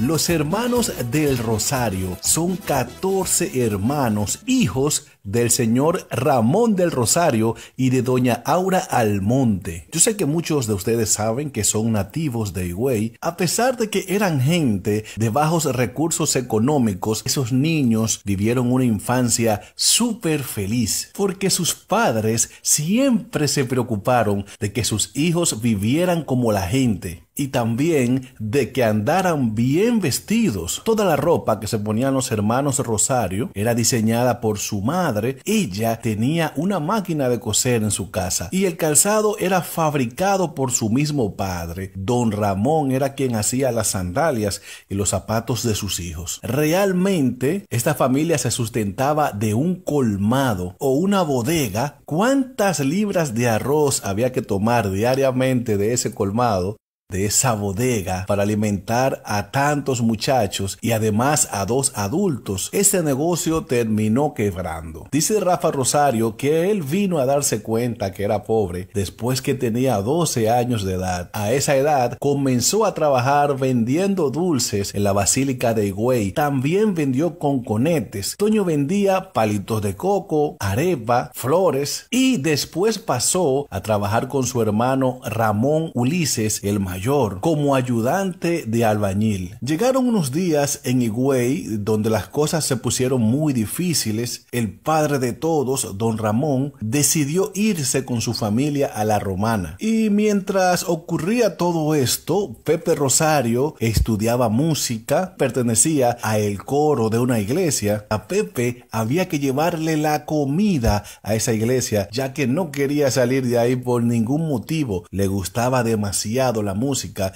Los hermanos del Rosario son 14 hermanos, hijos del señor Ramón del Rosario y de doña Aura Almonte. Yo sé que muchos de ustedes saben que son nativos de Higüey. A pesar de que eran gente de bajos recursos económicos, esos niños vivieron una infancia súper feliz porque sus padres siempre se preocuparon de que sus hijos vivieran como la gente y también de que andaran bien vestidos. Toda la ropa que se ponían los hermanos Rosario era diseñada por su madre. Ella tenía una máquina de coser en su casa y el calzado era fabricado por su mismo padre. Don Ramón era quien hacía las sandalias y los zapatos de sus hijos. Realmente esta familia se sustentaba de un colmado o una bodega. ¿Cuántas libras de arroz había que tomar diariamente de ese colmado de esa bodega para alimentar a tantos muchachos y además a dos adultos, ese negocio terminó quebrando. Dice Rafa Rosario que él vino a darse cuenta que era pobre después que tenía 12 años de edad. A esa edad comenzó a trabajar vendiendo dulces en la Basílica de Higüey. También vendió conconetes. Toño vendía palitos de coco, arepa, flores y después pasó a trabajar con su hermano Ramón Ulises, el mayor como ayudante de albañil. Llegaron unos días en Higüey donde las cosas se pusieron muy difíciles. El padre de todos, don Ramón, decidió irse con su familia a la romana. Y mientras ocurría todo esto, Pepe Rosario estudiaba música, pertenecía a el coro de una iglesia. A Pepe había que llevarle la comida a esa iglesia ya que no quería salir de ahí por ningún motivo. Le gustaba demasiado la música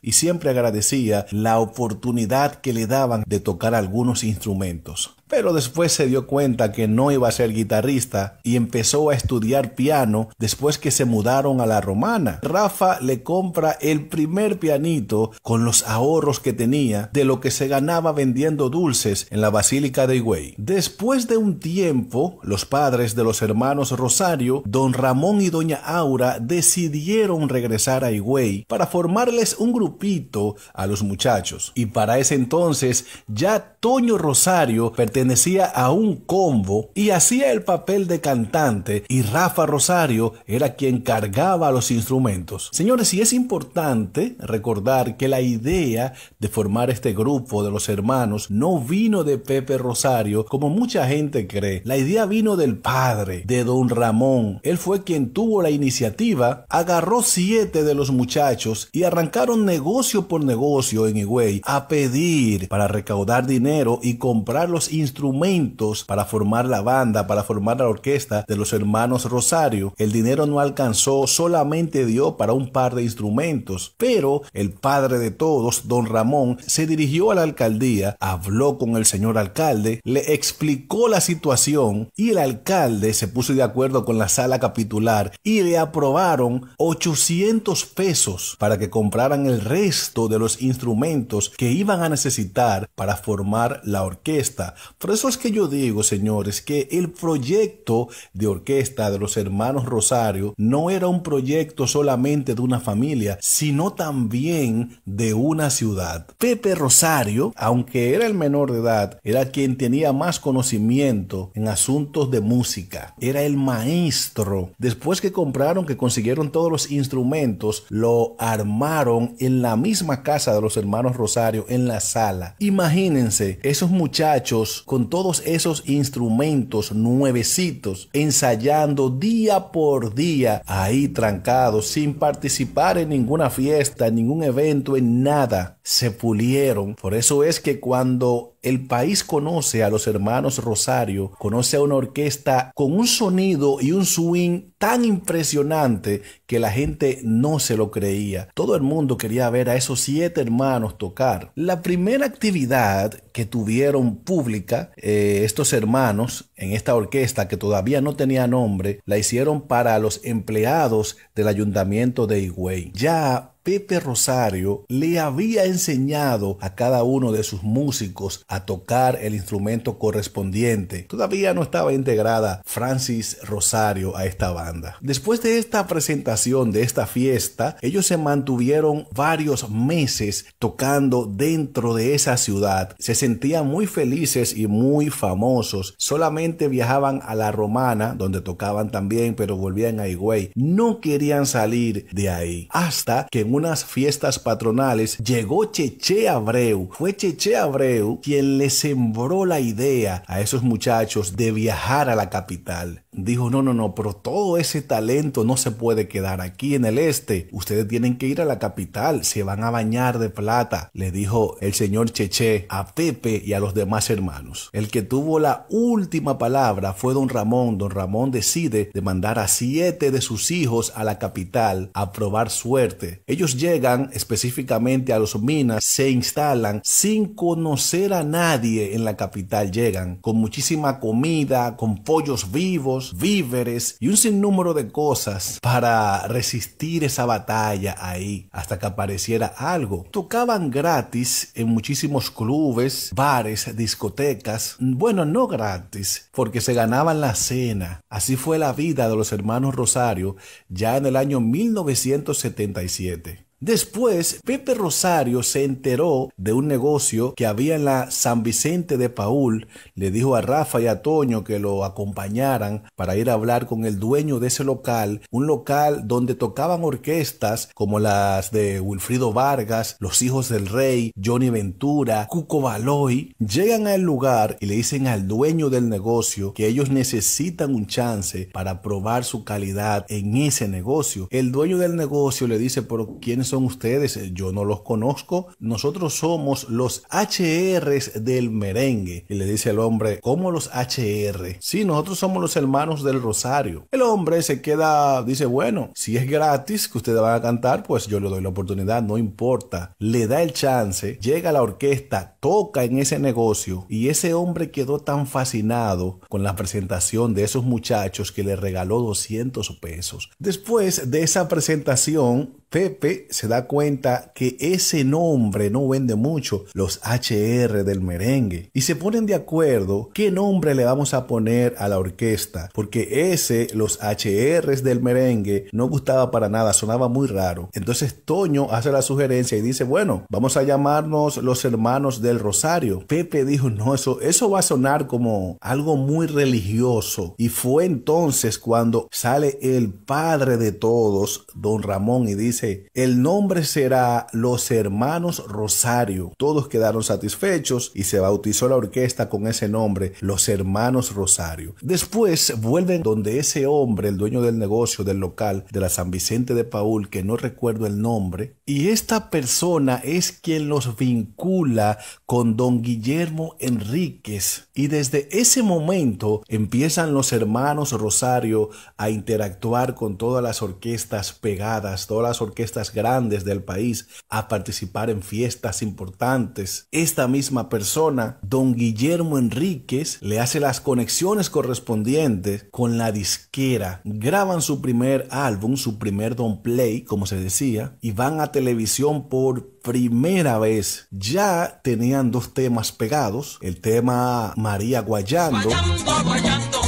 y siempre agradecía la oportunidad que le daban de tocar algunos instrumentos pero después se dio cuenta que no iba a ser guitarrista y empezó a estudiar piano después que se mudaron a la romana. Rafa le compra el primer pianito con los ahorros que tenía de lo que se ganaba vendiendo dulces en la Basílica de Higüey. Después de un tiempo, los padres de los hermanos Rosario, don Ramón y doña Aura, decidieron regresar a Higüey para formarles un grupito a los muchachos. Y para ese entonces ya Toño Rosario pertenecía pertenecía a un combo y hacía el papel de cantante y Rafa Rosario era quien cargaba los instrumentos. Señores, y es importante recordar que la idea de formar este grupo de los hermanos no vino de Pepe Rosario como mucha gente cree. La idea vino del padre, de don Ramón. Él fue quien tuvo la iniciativa, agarró siete de los muchachos y arrancaron negocio por negocio en Higüey a pedir para recaudar dinero y comprar los instrumentos instrumentos para formar la banda, para formar la orquesta de los hermanos Rosario. El dinero no alcanzó, solamente dio para un par de instrumentos. Pero el padre de todos, don Ramón, se dirigió a la alcaldía, habló con el señor alcalde, le explicó la situación y el alcalde se puso de acuerdo con la sala capitular y le aprobaron 800 pesos para que compraran el resto de los instrumentos que iban a necesitar para formar la orquesta. Por eso es que yo digo, señores, que el proyecto de orquesta de los hermanos Rosario no era un proyecto solamente de una familia, sino también de una ciudad. Pepe Rosario, aunque era el menor de edad, era quien tenía más conocimiento en asuntos de música. Era el maestro. Después que compraron, que consiguieron todos los instrumentos, lo armaron en la misma casa de los hermanos Rosario, en la sala. Imagínense, esos muchachos con todos esos instrumentos nuevecitos, ensayando día por día, ahí trancados, sin participar en ninguna fiesta, en ningún evento, en nada, se pulieron. Por eso es que cuando el país conoce a los hermanos Rosario, conoce a una orquesta con un sonido y un swing tan impresionante que la gente no se lo creía. Todo el mundo quería ver a esos siete hermanos tocar. La primera actividad que tuvieron pública eh, estos hermanos en esta orquesta que todavía no tenía nombre, la hicieron para los empleados del ayuntamiento de Higüey. Ya Pepe Rosario le había enseñado a cada uno de sus músicos a tocar el instrumento correspondiente. Todavía no estaba integrada Francis Rosario a esta banda. Después de esta presentación de esta fiesta, ellos se mantuvieron varios meses tocando dentro de esa ciudad. Se sentían muy felices y muy famosos. Solamente viajaban a La Romana, donde tocaban también, pero volvían a Higüey. No querían salir de ahí hasta que unas fiestas patronales, llegó Cheche Abreu. Fue Cheche Abreu quien le sembró la idea a esos muchachos de viajar a la capital dijo, no, no, no, pero todo ese talento no se puede quedar aquí en el este. Ustedes tienen que ir a la capital, se van a bañar de plata, le dijo el señor Cheche a Pepe y a los demás hermanos. El que tuvo la última palabra fue don Ramón. Don Ramón decide de mandar a siete de sus hijos a la capital a probar suerte. Ellos llegan específicamente a los Minas, se instalan sin conocer a nadie en la capital. Llegan con muchísima comida, con pollos vivos, víveres y un sinnúmero de cosas para resistir esa batalla ahí hasta que apareciera algo. Tocaban gratis en muchísimos clubes, bares, discotecas. Bueno, no gratis, porque se ganaban la cena. Así fue la vida de los hermanos Rosario ya en el año 1977. Después, Pepe Rosario se enteró de un negocio que había en la San Vicente de Paul. Le dijo a Rafa y a Toño que lo acompañaran para ir a hablar con el dueño de ese local, un local donde tocaban orquestas como las de Wilfrido Vargas, Los Hijos del Rey, Johnny Ventura, Cuco Baloy. Llegan al lugar y le dicen al dueño del negocio que ellos necesitan un chance para probar su calidad en ese negocio. El dueño del negocio le dice, pero ¿quiénes son ustedes? Eh, yo no los conozco. Nosotros somos los HRs del merengue. Y le dice el hombre, ¿cómo los HR? Sí, nosotros somos los hermanos del Rosario. El hombre se queda, dice, bueno, si es gratis que ustedes van a cantar, pues yo le doy la oportunidad, no importa. Le da el chance, llega a la orquesta, toca en ese negocio y ese hombre quedó tan fascinado con la presentación de esos muchachos que le regaló 200 pesos. Después de esa presentación, Pepe se da cuenta que ese nombre no vende mucho los HR del merengue y se ponen de acuerdo qué nombre le vamos a poner a la orquesta, porque ese, los HR del merengue, no gustaba para nada, sonaba muy raro. Entonces Toño hace la sugerencia y dice, bueno, vamos a llamarnos los hermanos del Rosario. Pepe dijo, no, eso, eso va a sonar como algo muy religioso. Y fue entonces cuando sale el padre de todos, don Ramón, y dice, el nombre será Los Hermanos Rosario. Todos quedaron satisfechos y se bautizó la orquesta con ese nombre, Los Hermanos Rosario. Después vuelven donde ese hombre, el dueño del negocio, del local, de la San Vicente de Paul, que no recuerdo el nombre, y esta persona es quien los vincula con don Guillermo Enríquez. Y desde ese momento empiezan los hermanos Rosario a interactuar con todas las orquestas pegadas, todas las orquestas orquestas grandes del país a participar en fiestas importantes. Esta misma persona, don Guillermo Enríquez, le hace las conexiones correspondientes con la disquera. Graban su primer álbum, su primer Don Play, como se decía, y van a televisión por primera vez. Ya tenían dos temas pegados, el tema María Guayando. Guayando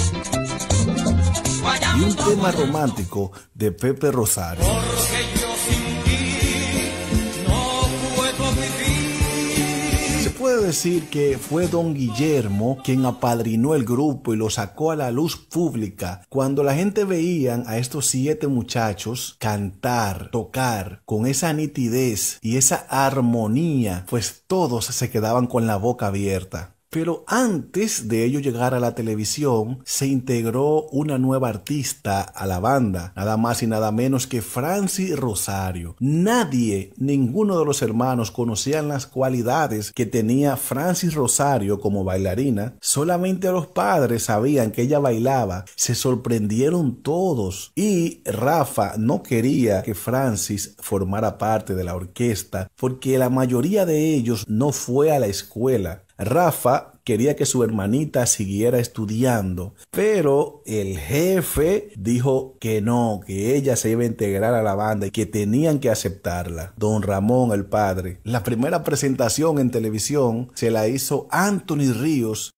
y un tema romántico de Pepe Rosario. decir que fue don Guillermo quien apadrinó el grupo y lo sacó a la luz pública. Cuando la gente veían a estos siete muchachos cantar, tocar con esa nitidez y esa armonía, pues todos se quedaban con la boca abierta. Pero antes de ello llegar a la televisión, se integró una nueva artista a la banda, nada más y nada menos que Francis Rosario. Nadie, ninguno de los hermanos conocían las cualidades que tenía Francis Rosario como bailarina. Solamente los padres sabían que ella bailaba. Se sorprendieron todos. Y Rafa no quería que Francis formara parte de la orquesta porque la mayoría de ellos no fue a la escuela. Rafa quería que su hermanita siguiera estudiando, pero el jefe dijo que no, que ella se iba a integrar a la banda y que tenían que aceptarla. Don Ramón, el padre. La primera presentación en televisión se la hizo Anthony Ríos